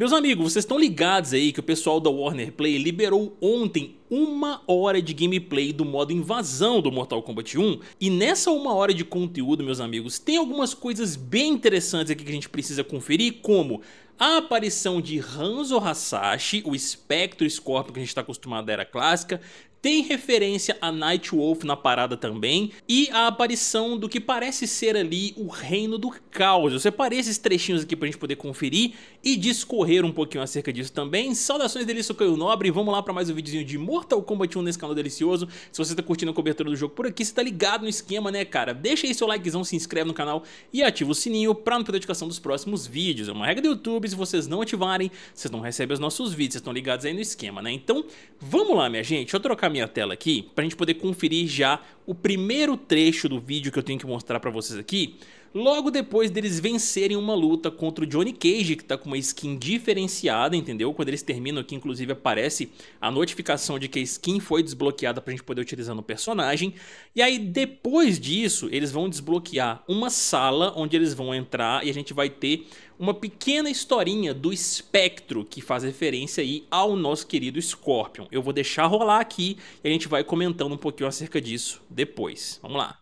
Meus amigos, vocês estão ligados aí que o pessoal da Warner Play liberou ontem uma hora de gameplay do modo invasão do Mortal Kombat 1 e nessa uma hora de conteúdo, meus amigos, tem algumas coisas bem interessantes aqui que a gente precisa conferir, como a aparição de Hanzo Hasashi, o Spectre Scorpion que a gente está acostumado à era clássica, tem referência a Nightwolf na parada também e a aparição do que parece ser ali o reino do caos. Eu separei esses trechinhos aqui pra gente poder conferir e discorrer um pouquinho acerca disso também. Saudações delícia, eu Caio Nobre, vamos lá pra mais um videozinho de Mortal Kombat 1 nesse canal delicioso. Se você tá curtindo a cobertura do jogo por aqui, você tá ligado no esquema, né cara? Deixa aí seu likezão, se inscreve no canal e ativa o sininho pra não perder a notificação dos próximos vídeos. É uma regra do YouTube, se vocês não ativarem, vocês não recebem os nossos vídeos, vocês estão ligados aí no esquema, né? Então, vamos lá minha gente, deixa eu trocar a minha tela aqui para a gente poder conferir já o primeiro trecho do vídeo que eu tenho que mostrar para vocês aqui logo depois deles vencerem uma luta contra o Johnny Cage, que tá com uma skin diferenciada, entendeu? Quando eles terminam aqui, inclusive, aparece a notificação de que a skin foi desbloqueada pra gente poder utilizar no personagem. E aí, depois disso, eles vão desbloquear uma sala onde eles vão entrar e a gente vai ter uma pequena historinha do espectro que faz referência aí ao nosso querido Scorpion. Eu vou deixar rolar aqui e a gente vai comentando um pouquinho acerca disso depois. Vamos lá.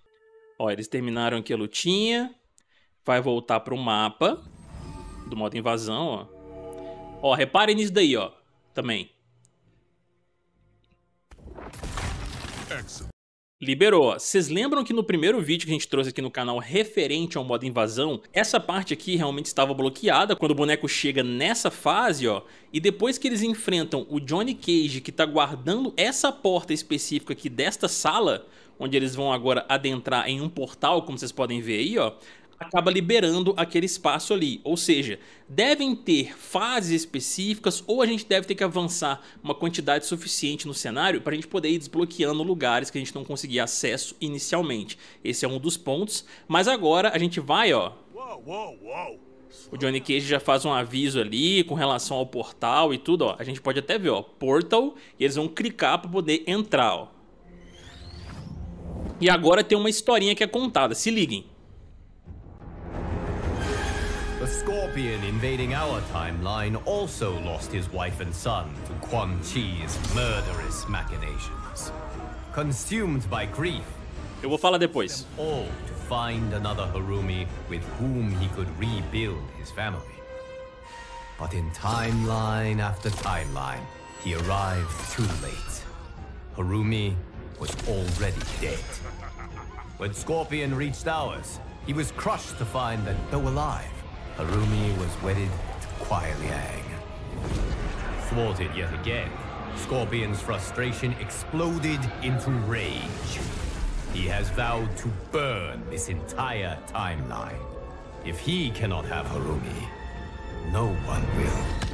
Ó, eles terminaram aqui a lutinha, vai voltar pro mapa do modo invasão, ó. Ó, reparem nisso daí, ó, também. Liberou. Ó. Vocês lembram que no primeiro vídeo que a gente trouxe aqui no canal referente ao modo invasão, essa parte aqui realmente estava bloqueada quando o boneco chega nessa fase, ó, e depois que eles enfrentam o Johnny Cage que está guardando essa porta específica aqui desta sala, onde eles vão agora adentrar em um portal, como vocês podem ver aí, ó, acaba liberando aquele espaço ali. Ou seja, devem ter fases específicas ou a gente deve ter que avançar uma quantidade suficiente no cenário para a gente poder ir desbloqueando lugares que a gente não conseguia acesso inicialmente. Esse é um dos pontos, mas agora a gente vai, ó. O Johnny Cage já faz um aviso ali com relação ao portal e tudo, ó. A gente pode até ver, ó, portal, e eles vão clicar para poder entrar, ó. E agora tem uma historinha que é contada, se liguem. scorpion invading our timeline also lost his wife and son to Quan Chi's murderous machinations. Consumed by grief, Eu vou falar depois. All to find another Harumi with whom he could rebuild his family. But in timeline after timeline, he arrived too late. Harumi was already dead. When Scorpion reached ours, he was crushed to find that, though alive, Harumi was wedded to Kuai Thwarted yet again, Scorpion's frustration exploded into rage. He has vowed to burn this entire timeline. If he cannot have Harumi, no one will.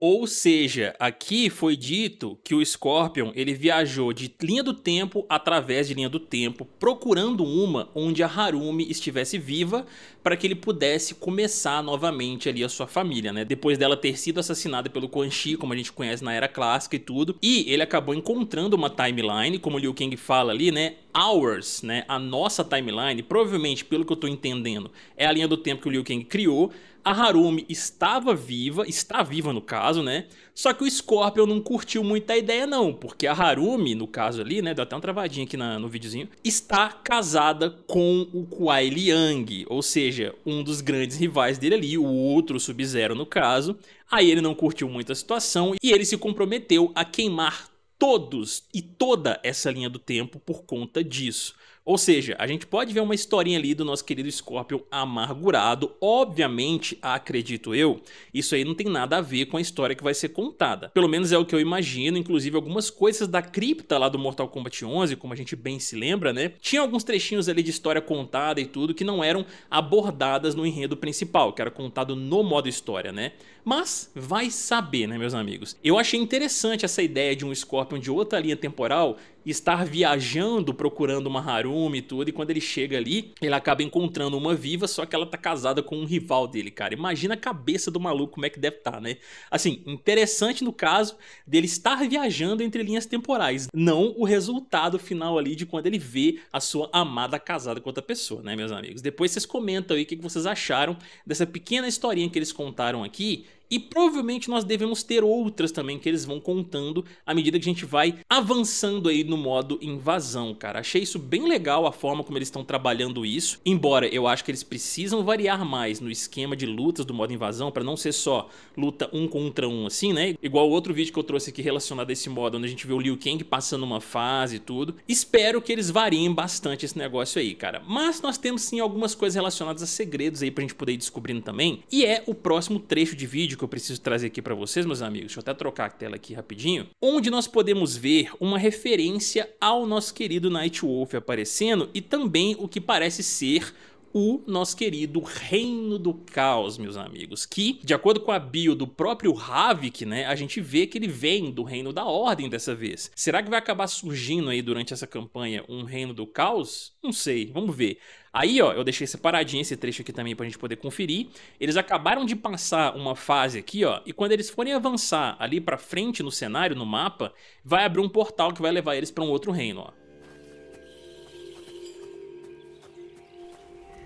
Ou seja, aqui foi dito que o Scorpion ele viajou de linha do tempo através de linha do tempo, procurando uma onde a Harumi estivesse viva para que ele pudesse começar novamente ali a sua família, né? Depois dela ter sido assassinada pelo Quan Chi, como a gente conhece na era clássica e tudo. E ele acabou encontrando uma timeline, como o Liu Kang fala ali, né? Hours, né, a nossa timeline, provavelmente, pelo que eu estou entendendo, é a linha do tempo que o Liu Kang criou. A Harumi estava viva, está viva no caso, né? Só que o Scorpion não curtiu muito a ideia não, porque a Harumi, no caso ali, né, deu até uma travadinha aqui na, no videozinho, está casada com o Kuai Liang, ou seja, um dos grandes rivais dele ali, o outro Sub-Zero no caso. Aí ele não curtiu muito a situação e ele se comprometeu a queimar todos e toda essa linha do tempo por conta disso. Ou seja, a gente pode ver uma historinha ali do nosso querido Scorpion amargurado. Obviamente, acredito eu, isso aí não tem nada a ver com a história que vai ser contada. Pelo menos é o que eu imagino, inclusive algumas coisas da cripta lá do Mortal Kombat 11, como a gente bem se lembra, né? Tinha alguns trechinhos ali de história contada e tudo que não eram abordadas no enredo principal, que era contado no modo história, né? Mas vai saber, né, meus amigos? Eu achei interessante essa ideia de um Scorpion de outra linha temporal estar viajando procurando uma Harumi e tudo, e quando ele chega ali, ele acaba encontrando uma viva, só que ela tá casada com um rival dele, cara. Imagina a cabeça do maluco como é que deve estar, tá, né? Assim, interessante no caso dele estar viajando entre linhas temporais, não o resultado final ali de quando ele vê a sua amada casada com outra pessoa, né, meus amigos? Depois vocês comentam aí o que vocês acharam dessa pequena historinha que eles contaram aqui e provavelmente nós devemos ter outras também que eles vão contando à medida que a gente vai avançando aí no modo invasão, cara. Achei isso bem legal a forma como eles estão trabalhando isso, embora eu acho que eles precisam variar mais no esquema de lutas do modo invasão para não ser só luta um contra um assim, né? Igual o outro vídeo que eu trouxe aqui relacionado a esse modo, onde a gente vê o Liu Kang passando uma fase e tudo. Espero que eles variem bastante esse negócio aí, cara. Mas nós temos sim algumas coisas relacionadas a segredos aí pra gente poder ir descobrindo também, e é o próximo trecho de vídeo que eu preciso trazer aqui para vocês, meus amigos, deixa eu até trocar a tela aqui rapidinho, onde nós podemos ver uma referência ao nosso querido Nightwolf aparecendo e também o que parece ser o nosso querido Reino do Caos, meus amigos, que, de acordo com a bio do próprio Havik, né, a gente vê que ele vem do Reino da Ordem dessa vez. Será que vai acabar surgindo aí durante essa campanha um Reino do Caos? Não sei, vamos ver. Aí, ó, eu deixei separadinho esse trecho aqui também pra gente poder conferir. Eles acabaram de passar uma fase aqui, ó, e quando eles forem avançar ali pra frente no cenário, no mapa, vai abrir um portal que vai levar eles para um outro reino, ó.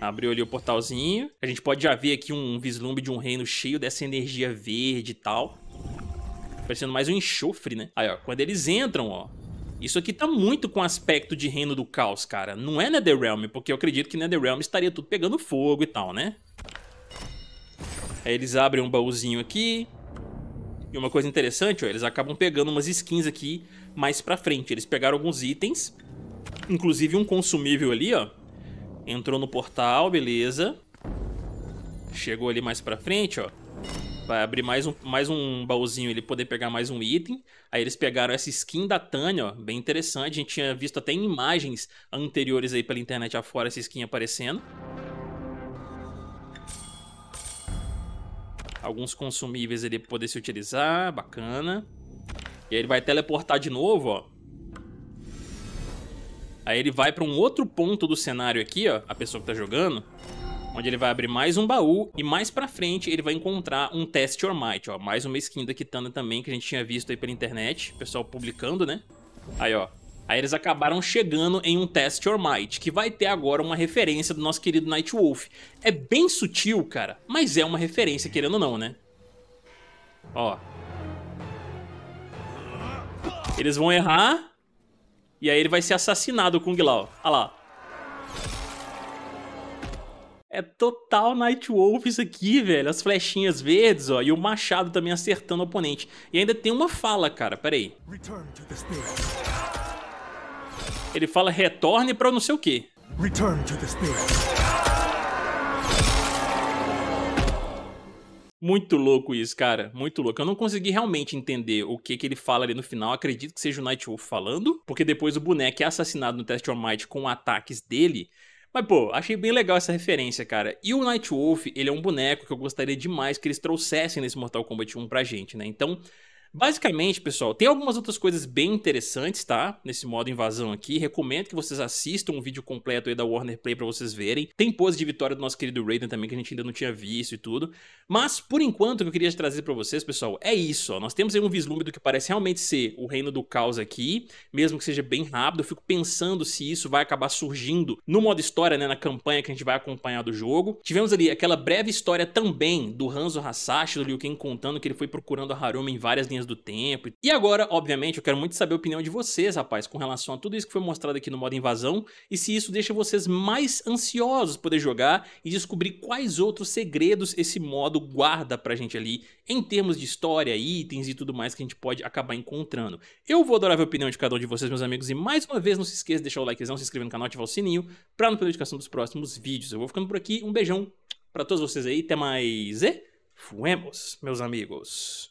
Abriu ali o portalzinho. A gente pode já ver aqui um vislumbre de um reino cheio dessa energia verde e tal. Parecendo mais um enxofre, né? Aí, ó, quando eles entram, ó, isso aqui tá muito com aspecto de Reino do Caos, cara. Não é Netherrealm, porque eu acredito que Netherrealm estaria tudo pegando fogo e tal, né? Aí eles abrem um baúzinho aqui. E uma coisa interessante, ó, eles acabam pegando umas skins aqui mais pra frente. Eles pegaram alguns itens, inclusive um consumível ali, ó. Entrou no portal, beleza. Chegou ali mais pra frente, ó. Vai abrir mais um, mais um baúzinho ele poder pegar mais um item. Aí eles pegaram essa skin da Tânia, ó, bem interessante. A gente tinha visto até em imagens anteriores aí pela internet afora essa skin aparecendo. Alguns consumíveis ele poder se utilizar, bacana. E aí ele vai teleportar de novo, ó. Aí ele vai pra um outro ponto do cenário aqui, ó, a pessoa que tá jogando, onde ele vai abrir mais um baú e mais pra frente ele vai encontrar um Test Your Might, ó, mais uma skin da Kitana também que a gente tinha visto aí pela internet, o pessoal publicando, né? Aí, ó, Aí eles acabaram chegando em um Test Your Might, que vai ter agora uma referência do nosso querido Nightwolf. É bem sutil, cara, mas é uma referência, querendo ou não, né? Ó. Eles vão errar, e aí ele vai ser assassinado, com o Kung Lao. Olha lá. É total Wolf isso aqui, velho. As flechinhas verdes, ó. E o machado também acertando o oponente. E ainda tem uma fala, cara. Pera aí. Ele fala retorne pra não sei o quê. Return to the spirit. Muito louco isso, cara. Muito louco. Eu não consegui realmente entender o que que ele fala ali no final. Acredito que seja o Nightwolf falando, porque depois o boneco é assassinado no Test of Might com ataques dele. Mas, pô, achei bem legal essa referência, cara. E o Nightwolf, ele é um boneco que eu gostaria demais que eles trouxessem nesse Mortal Kombat 1 pra gente, né? Então, Basicamente, pessoal, tem algumas outras coisas bem interessantes, tá? Nesse modo invasão aqui. Recomendo que vocês assistam o um vídeo completo aí da Warner Play pra vocês verem. Tem pose de vitória do nosso querido Raiden também, que a gente ainda não tinha visto e tudo. Mas, por enquanto, o que eu queria trazer pra vocês, pessoal, é isso, ó. Nós temos aí um vislumbre do que parece realmente ser o reino do caos aqui, mesmo que seja bem rápido. Eu fico pensando se isso vai acabar surgindo no modo história, né? Na campanha que a gente vai acompanhar do jogo. Tivemos ali aquela breve história também do Hanzo Hasashi, do Liu Kang contando que ele foi procurando a Haruma em várias linhas linhas do tempo. E agora, obviamente, eu quero muito saber a opinião de vocês, rapaz, com relação a tudo isso que foi mostrado aqui no modo invasão e se isso deixa vocês mais ansiosos poder jogar e descobrir quais outros segredos esse modo guarda pra gente ali em termos de história, itens e tudo mais que a gente pode acabar encontrando. Eu vou adorar ver a opinião de cada um de vocês, meus amigos, e mais uma vez não se esqueça de deixar o likezão, se inscrever no canal, ativar o sininho pra não perder a notificação dos próximos vídeos. Eu vou ficando por aqui, um beijão pra todos vocês aí, até mais e fuemos, meus amigos.